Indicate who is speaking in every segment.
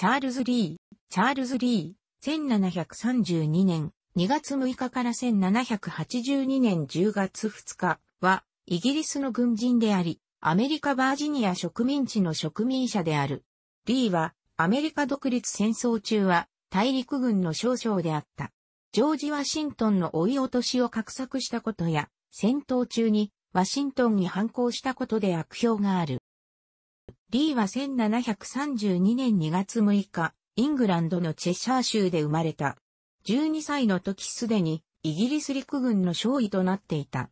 Speaker 1: チャールズ・リー、チャールズ・リー、1732年2月6日から1782年10月2日は、イギリスの軍人であり、アメリカ・バージニア植民地の植民者である。リーは、アメリカ独立戦争中は、大陸軍の少将であった。ジョージ・ワシントンの追い落としを画策したことや、戦闘中に、ワシントンに反抗したことで悪評がある。リーは1732年2月6日、イングランドのチェシャー州で生まれた。12歳の時すでにイギリス陸軍の少尉となっていた。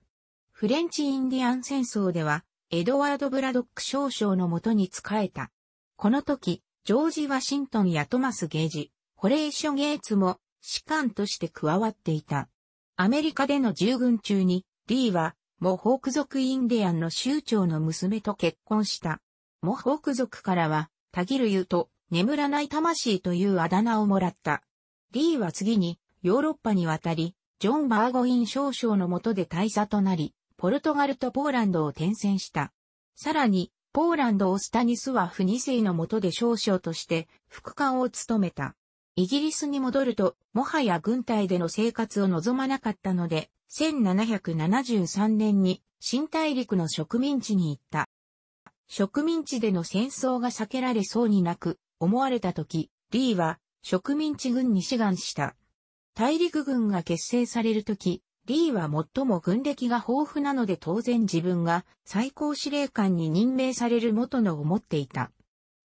Speaker 1: フレンチ・インディアン戦争では、エドワード・ブラドック少将のもとに仕えた。この時、ジョージ・ワシントンやトマス・ゲージ、ホレイショ・ゲーツも士官として加わっていた。アメリカでの従軍中に、リーは、モホーク族インディアンの州長の娘と結婚した。モホーク族からは、たぎる湯と眠らない魂というあだ名をもらった。リーは次にヨーロッパに渡り、ジョン・バーゴイン少将のもとで大佐となり、ポルトガルとポーランドを転戦した。さらに、ポーランドをスタニスワフ2世のもとで少将として副官を務めた。イギリスに戻ると、もはや軍隊での生活を望まなかったので、1773年に新大陸の植民地に行った。植民地での戦争が避けられそうになく、思われた時、リーは植民地軍に志願した。大陸軍が結成される時、リーは最も軍歴が豊富なので当然自分が最高司令官に任命される元の思っていた。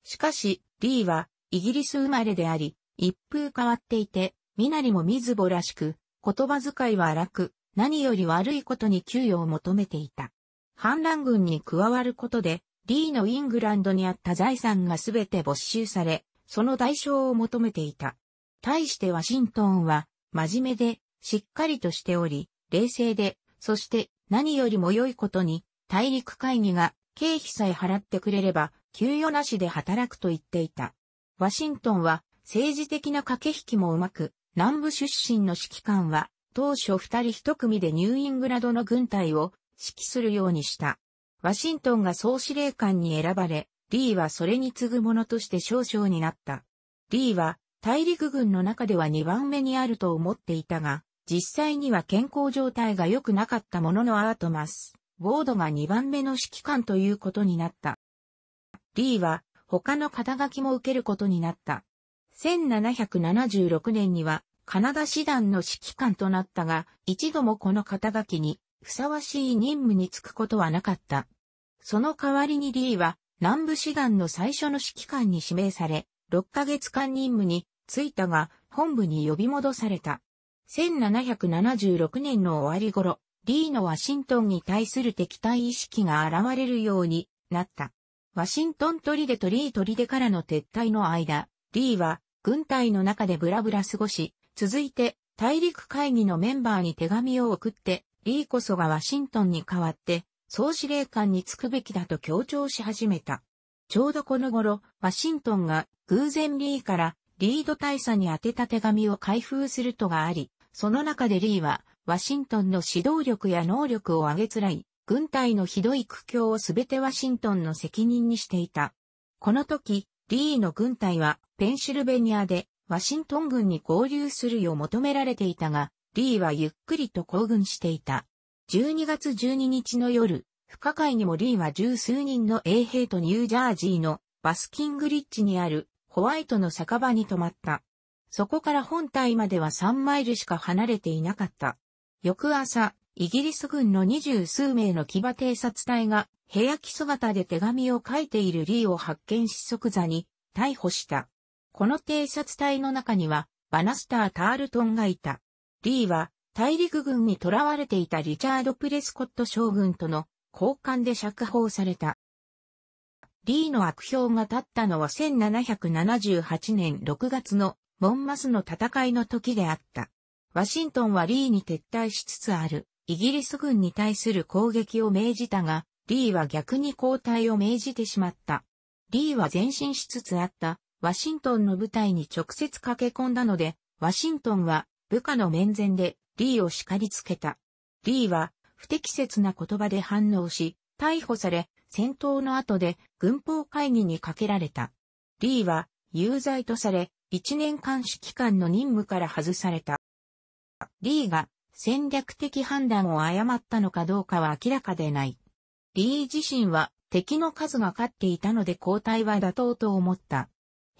Speaker 1: しかし、リーはイギリス生まれであり、一風変わっていて、身なりも水ぼらしく、言葉遣いは荒く、何より悪いことに給与を求めていた。反乱軍に加わることで、リーのイングランドにあった財産がすべて没収され、その代償を求めていた。対してワシントンは、真面目で、しっかりとしており、冷静で、そして何よりも良いことに、大陸会議が経費さえ払ってくれれば、給与なしで働くと言っていた。ワシントンは政治的な駆け引きもうまく、南部出身の指揮官は当初二人一組でニューイングラドの軍隊を指揮するようにした。ワシントンが総司令官に選ばれ、リーはそれに次ぐ者として少将になった。リーは大陸軍の中では2番目にあると思っていたが、実際には健康状態が良くなかったもののアートマス、ボードが2番目の指揮官ということになった。リーは他の肩書きも受けることになった。1776年にはカナダ師団の指揮官となったが、一度もこの肩書きにふさわしい任務に就くことはなかった。その代わりにリーは南部志願の最初の指揮官に指名され、6ヶ月間任務に就いたが本部に呼び戻された。1776年の終わり頃、リーのワシントンに対する敵対意識が現れるようになった。ワシントン砦とリー出からの撤退の間、リーは軍隊の中でブラブラ過ごし、続いて大陸会議のメンバーに手紙を送ってリーこそがワシントンに代わって、総司令官に就くべきだと強調し始めた。ちょうどこの頃、ワシントンが偶然リーからリード大佐に宛てた手紙を開封するとがあり、その中でリーは、ワシントンの指導力や能力を上げつらい、軍隊のひどい苦境をすべてワシントンの責任にしていた。この時、リーの軍隊はペンシルベニアでワシントン軍に合流するよう求められていたが、リーはゆっくりと行軍していた。12月12日の夜、不可解にもリーは十数人の衛兵とニュージャージーのバスキングリッジにあるホワイトの酒場に泊まった。そこから本体までは3マイルしか離れていなかった。翌朝、イギリス軍の二十数名の騎馬偵察隊が、部屋着姿で手紙を書いているリーを発見し即座に逮捕した。この偵察隊の中には、バナスター・タールトンがいた。リーは大陸軍に囚われていたリチャード・プレスコット将軍との交換で釈放された。リーの悪評が立ったのは1778年6月のモンマスの戦いの時であった。ワシントンはリーに撤退しつつあるイギリス軍に対する攻撃を命じたが、リーは逆に交代を命じてしまった。リーは前進しつつあったワシントンの部隊に直接駆け込んだので、ワシントンは部下の面前でリーを叱りつけた。リーは不適切な言葉で反応し、逮捕され、戦闘の後で軍法会議にかけられた。リーは有罪とされ、1年監視期間の任務から外された。リーが戦略的判断を誤ったのかどうかは明らかでない。リー自身は敵の数が勝っていたので交代は妥当と思った。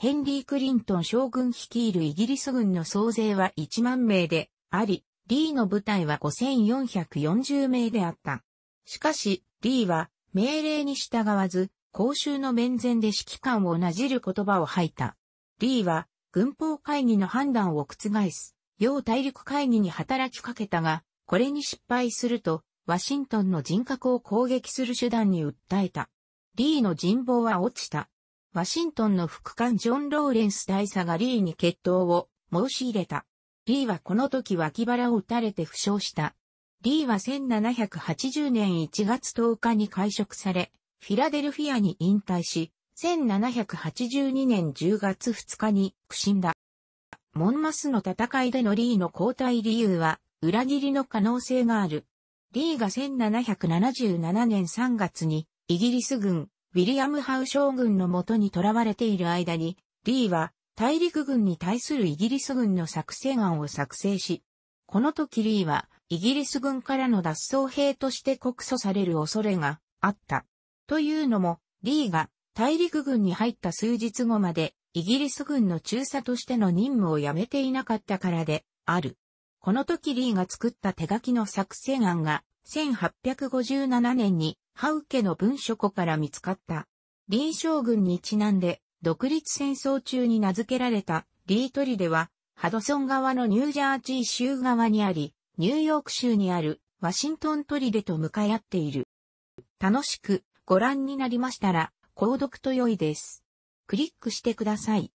Speaker 1: ヘンリー・クリントン将軍率いるイギリス軍の総勢は1万名であり、リーの部隊は5440名であった。しかし、リーは命令に従わず、公衆の面前で指揮官をなじる言葉を吐いた。リーは軍法会議の判断を覆す、要大陸会議に働きかけたが、これに失敗すると、ワシントンの人格を攻撃する手段に訴えた。リーの人望は落ちた。ワシントンの副官ジョン・ローレンス大佐がリーに決闘を申し入れた。リーはこの時脇腹を撃たれて負傷した。リーは1780年1月10日に会食され、フィラデルフィアに引退し、1782年10月2日に苦心だ。モンマスの戦いでのリーの交代理由は、裏切りの可能性がある。リーが1777年3月に、イギリス軍、ウィリアム・ハウ将軍のもとに囚われている間に、リーは大陸軍に対するイギリス軍の作戦案を作成し、この時リーはイギリス軍からの脱走兵として告訴される恐れがあった。というのも、リーが大陸軍に入った数日後までイギリス軍の中佐としての任務をやめていなかったからである。この時リーが作った手書きの作戦案が1857年にハウケの文書庫から見つかった。リー将軍にちなんで、独立戦争中に名付けられたリートリでは、ハドソン側のニュージャージー州側にあり、ニューヨーク州にあるワシントントリデと向かい合っている。楽しくご覧になりましたら、購読と良いです。クリックしてください。